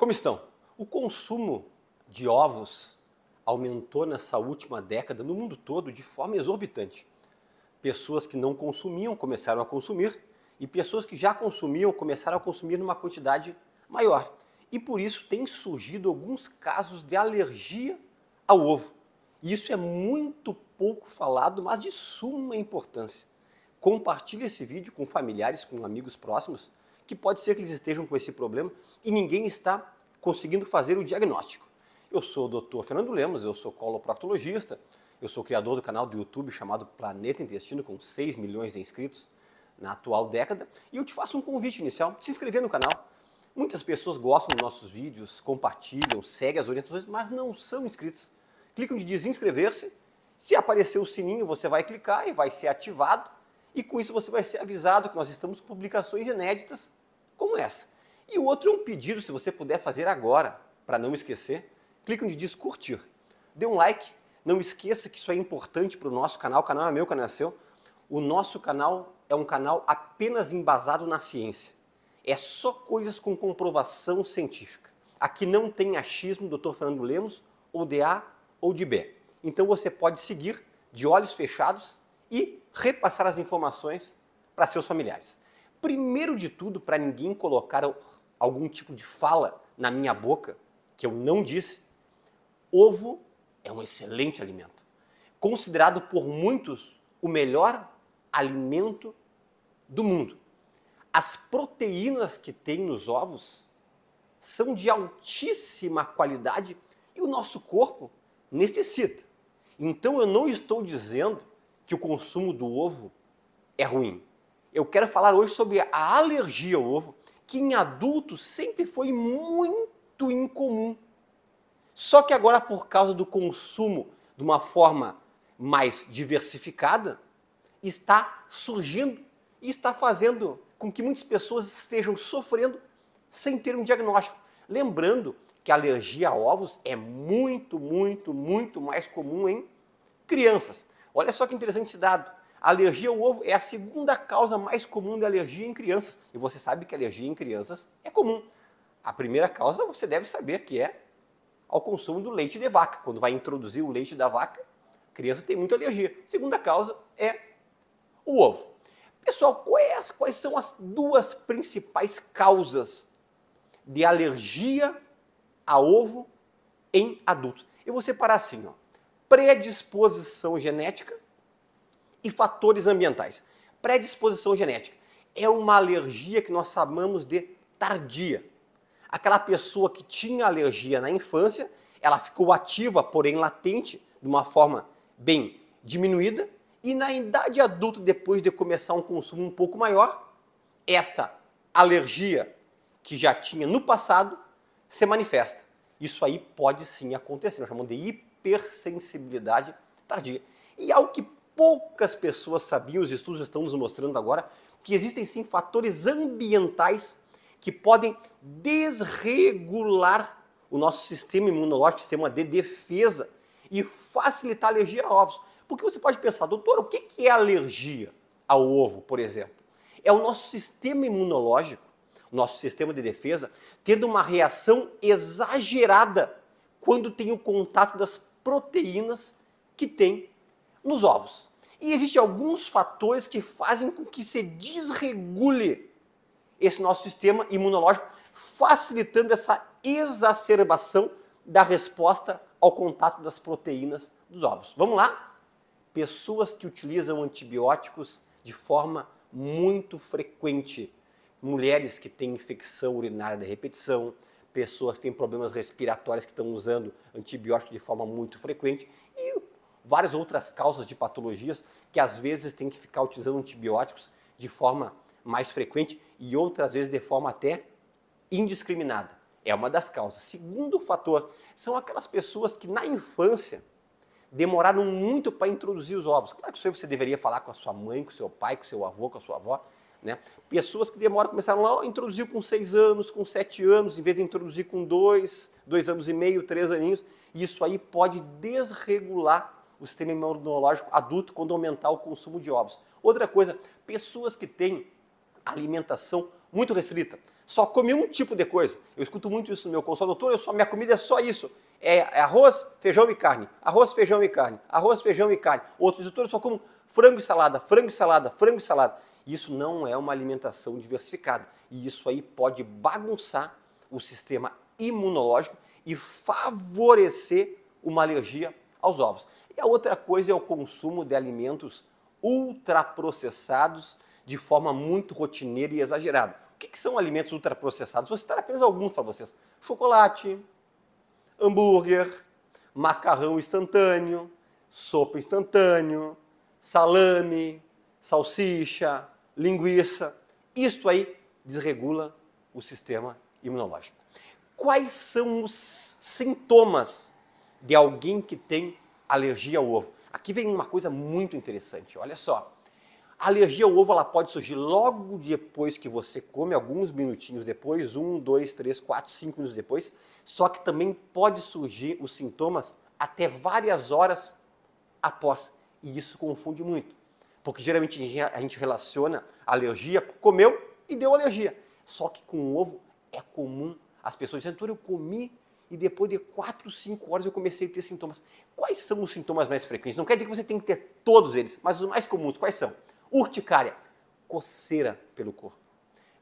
Como estão? O consumo de ovos aumentou nessa última década no mundo todo de forma exorbitante. Pessoas que não consumiam começaram a consumir e pessoas que já consumiam começaram a consumir numa quantidade maior. E por isso tem surgido alguns casos de alergia ao ovo. E isso é muito pouco falado, mas de suma importância. Compartilhe esse vídeo com familiares, com amigos próximos que pode ser que eles estejam com esse problema e ninguém está conseguindo fazer o diagnóstico. Eu sou o doutor Fernando Lemos, eu sou coloproctologista, eu sou criador do canal do YouTube chamado Planeta Intestino, com 6 milhões de inscritos na atual década, e eu te faço um convite inicial, se inscrever no canal. Muitas pessoas gostam dos nossos vídeos, compartilham, seguem as orientações, mas não são inscritos. Clicam de desinscrever-se, se aparecer o sininho você vai clicar e vai ser ativado, e com isso você vai ser avisado que nós estamos com publicações inéditas como essa. E o outro é um pedido, se você puder fazer agora, para não esquecer, clique onde diz curtir. Dê um like, não esqueça que isso é importante para o nosso canal, o canal é meu, o canal é seu. O nosso canal é um canal apenas embasado na ciência. É só coisas com comprovação científica. Aqui não tem achismo Dr. Fernando Lemos, ou de A ou de B. Então você pode seguir de olhos fechados e repassar as informações para seus familiares. Primeiro de tudo, para ninguém colocar algum tipo de fala na minha boca que eu não disse, ovo é um excelente alimento, considerado por muitos o melhor alimento do mundo. As proteínas que tem nos ovos são de altíssima qualidade e o nosso corpo necessita. Então eu não estou dizendo que o consumo do ovo é ruim. Eu quero falar hoje sobre a alergia ao ovo, que em adultos sempre foi muito incomum. Só que agora, por causa do consumo de uma forma mais diversificada, está surgindo e está fazendo com que muitas pessoas estejam sofrendo sem ter um diagnóstico. Lembrando que a alergia a ovos é muito, muito, muito mais comum em crianças. Olha só que interessante esse dado. alergia ao ovo é a segunda causa mais comum de alergia em crianças. E você sabe que alergia em crianças é comum. A primeira causa você deve saber que é ao consumo do leite de vaca. Quando vai introduzir o leite da vaca, a criança tem muita alergia. A segunda causa é o ovo. Pessoal, quais, quais são as duas principais causas de alergia a ovo em adultos? Eu vou separar assim, ó predisposição genética e fatores ambientais. Predisposição genética é uma alergia que nós chamamos de tardia. Aquela pessoa que tinha alergia na infância, ela ficou ativa, porém latente, de uma forma bem diminuída, e na idade adulta, depois de começar um consumo um pouco maior, esta alergia que já tinha no passado se manifesta. Isso aí pode sim acontecer, nós chamamos de hiper hipersensibilidade tardia. E algo que poucas pessoas sabiam, os estudos estão nos mostrando agora, que existem sim fatores ambientais que podem desregular o nosso sistema imunológico, sistema de defesa e facilitar a alergia a ovos. Porque você pode pensar, doutor, o que é alergia ao ovo, por exemplo? É o nosso sistema imunológico, o nosso sistema de defesa, tendo uma reação exagerada quando tem o contato das proteínas que tem nos ovos. E existem alguns fatores que fazem com que se desregule esse nosso sistema imunológico, facilitando essa exacerbação da resposta ao contato das proteínas dos ovos. Vamos lá? Pessoas que utilizam antibióticos de forma muito frequente. Mulheres que têm infecção urinária de repetição, pessoas têm problemas respiratórios que estão usando antibióticos de forma muito frequente e várias outras causas de patologias que às vezes têm que ficar utilizando antibióticos de forma mais frequente e outras vezes de forma até indiscriminada. É uma das causas. Segundo fator, são aquelas pessoas que na infância demoraram muito para introduzir os ovos. Claro que isso aí você deveria falar com a sua mãe, com o seu pai, com o seu avô, com a sua avó, né? Pessoas que demoram, começaram lá, introduziu com seis anos, com sete anos, em vez de introduzir com dois, dois anos e meio, três aninhos. isso aí pode desregular o sistema imunológico adulto quando aumentar o consumo de ovos. Outra coisa, pessoas que têm alimentação muito restrita, só come um tipo de coisa. Eu escuto muito isso no meu consultório, doutor, eu só, minha comida é só isso. É, é arroz, feijão e carne, arroz, feijão e carne, arroz, feijão e carne. Outros doutores só comem frango e salada, frango e salada, frango e salada. Isso não é uma alimentação diversificada e isso aí pode bagunçar o sistema imunológico e favorecer uma alergia aos ovos. E a outra coisa é o consumo de alimentos ultraprocessados de forma muito rotineira e exagerada. O que, que são alimentos ultraprocessados? Vou citar apenas alguns para vocês: chocolate, hambúrguer, macarrão instantâneo, sopa instantâneo, salame, salsicha, linguiça. isto aí desregula o sistema imunológico. Quais são os sintomas de alguém que tem alergia ao ovo? Aqui vem uma coisa muito interessante, olha só. A alergia ao ovo ela pode surgir logo depois que você come, alguns minutinhos depois, um, dois, três, quatro, cinco minutos depois. Só que também pode surgir os sintomas até várias horas após. E isso confunde muito. Porque geralmente a gente relaciona alergia, comeu e deu alergia. Só que com o ovo é comum as pessoas dizem, eu comi e depois de 4, 5 horas eu comecei a ter sintomas. Quais são os sintomas mais frequentes? Não quer dizer que você tem que ter todos eles, mas os mais comuns, quais são? Urticária, coceira pelo corpo,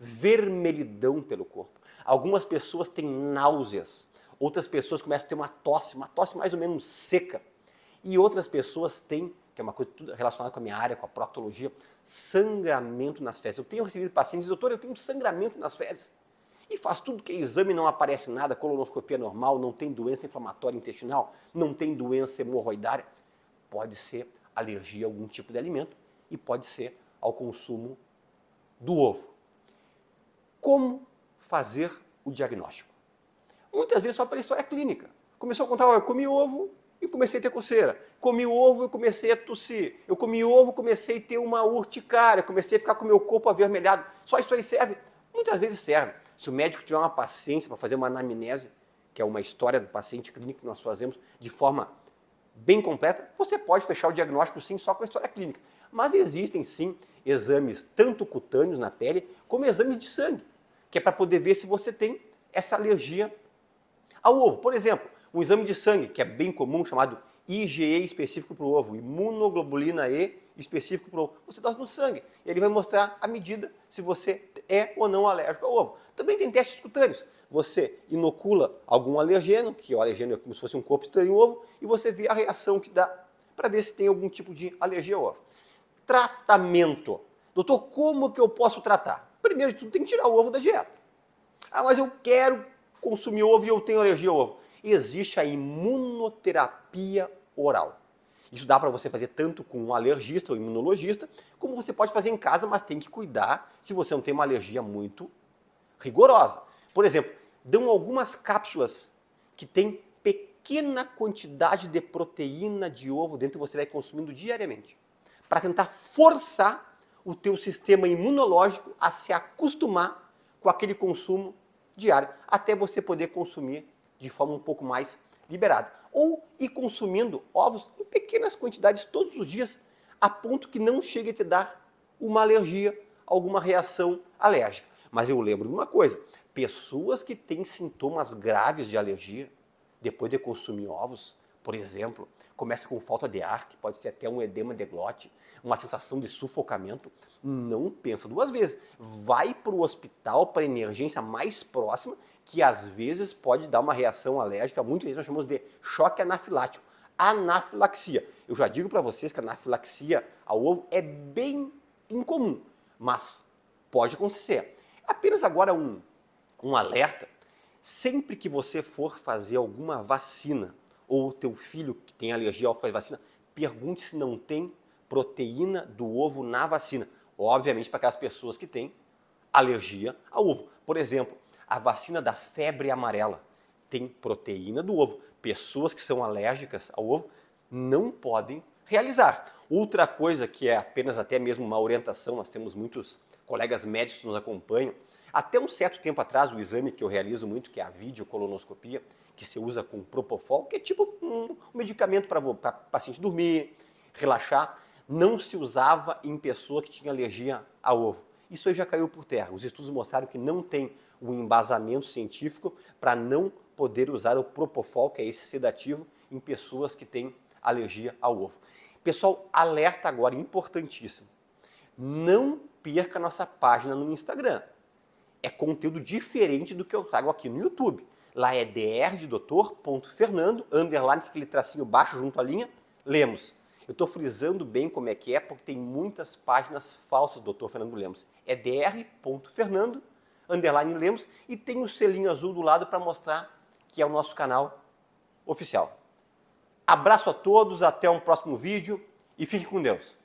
vermelhidão pelo corpo. Algumas pessoas têm náuseas, outras pessoas começam a ter uma tosse, uma tosse mais ou menos seca. E outras pessoas têm que é uma coisa relacionada com a minha área, com a proctologia, sangramento nas fezes. Eu tenho recebido pacientes, doutor, eu tenho sangramento nas fezes. E faz tudo que é exame, não aparece nada, colonoscopia normal, não tem doença inflamatória intestinal, não tem doença hemorroidária. Pode ser alergia a algum tipo de alimento e pode ser ao consumo do ovo. Como fazer o diagnóstico? Muitas vezes só pela história clínica. Começou a contar, eu comi ovo, e comecei a ter coceira. Comi ovo e comecei a tossir. Eu comi ovo e comecei a ter uma urticária, comecei a ficar com o meu corpo avermelhado. Só isso aí serve? Muitas vezes serve. Se o médico tiver uma paciência para fazer uma anamnese, que é uma história do paciente clínico que nós fazemos de forma bem completa, você pode fechar o diagnóstico sim só com a história clínica. Mas existem sim exames tanto cutâneos na pele como exames de sangue, que é para poder ver se você tem essa alergia ao ovo. Por exemplo, um exame de sangue, que é bem comum, chamado IgE específico para o ovo, imunoglobulina E específico para o ovo. Você dose no sangue. E ele vai mostrar a medida se você é ou não alérgico ao ovo. Também tem testes cutâneos. Você inocula algum alergeno, que o alergeno é como se fosse um corpo estranho ao ovo, e você vê a reação que dá para ver se tem algum tipo de alergia ao ovo. Tratamento. Doutor, como que eu posso tratar? Primeiro de tudo, tem que tirar o ovo da dieta. Ah, mas eu quero consumir ovo e eu tenho alergia ao ovo existe a imunoterapia oral. Isso dá para você fazer tanto com um alergista ou imunologista, como você pode fazer em casa, mas tem que cuidar se você não tem uma alergia muito rigorosa. Por exemplo, dão algumas cápsulas que têm pequena quantidade de proteína de ovo dentro você vai consumindo diariamente, para tentar forçar o teu sistema imunológico a se acostumar com aquele consumo diário, até você poder consumir de forma um pouco mais liberada. Ou ir consumindo ovos em pequenas quantidades todos os dias, a ponto que não chegue a te dar uma alergia, alguma reação alérgica. Mas eu lembro de uma coisa: pessoas que têm sintomas graves de alergia, depois de consumir ovos, por exemplo, começa com falta de ar, que pode ser até um edema de glote, uma sensação de sufocamento, não pensa duas vezes. Vai para o hospital, para a emergência mais próxima que às vezes pode dar uma reação alérgica, muitas vezes nós chamamos de choque anafilático, anafilaxia. Eu já digo para vocês que a anafilaxia ao ovo é bem incomum, mas pode acontecer. Apenas agora um, um alerta, sempre que você for fazer alguma vacina, ou o teu filho que tem alergia ao faz vacina, pergunte se não tem proteína do ovo na vacina. Obviamente para aquelas pessoas que têm alergia ao ovo. Por exemplo, a vacina da febre amarela tem proteína do ovo. Pessoas que são alérgicas ao ovo não podem realizar. Outra coisa que é apenas até mesmo uma orientação, nós temos muitos colegas médicos que nos acompanham. Até um certo tempo atrás, o exame que eu realizo muito, que é a videocolonoscopia, que se usa com propofol, que é tipo um, medicamento para paciente dormir, relaxar, não se usava em pessoa que tinha alergia a ovo. Isso aí já caiu por terra. Os estudos mostraram que não tem o embasamento científico para não poder usar o Propofol, que é esse sedativo, em pessoas que têm alergia ao ovo. Pessoal, alerta agora importantíssimo. Não perca nossa página no Instagram. É conteúdo diferente do que eu trago aqui no YouTube. Lá é dr ponto Fernando, underline, aquele tracinho baixo junto à linha, Lemos. Eu estou frisando bem como é que é, porque tem muitas páginas falsas do doutor Fernando Lemos. É dr.fernando.com.br underline Lemos, e tem o um selinho azul do lado para mostrar que é o nosso canal oficial. Abraço a todos, até um próximo vídeo e fique com Deus.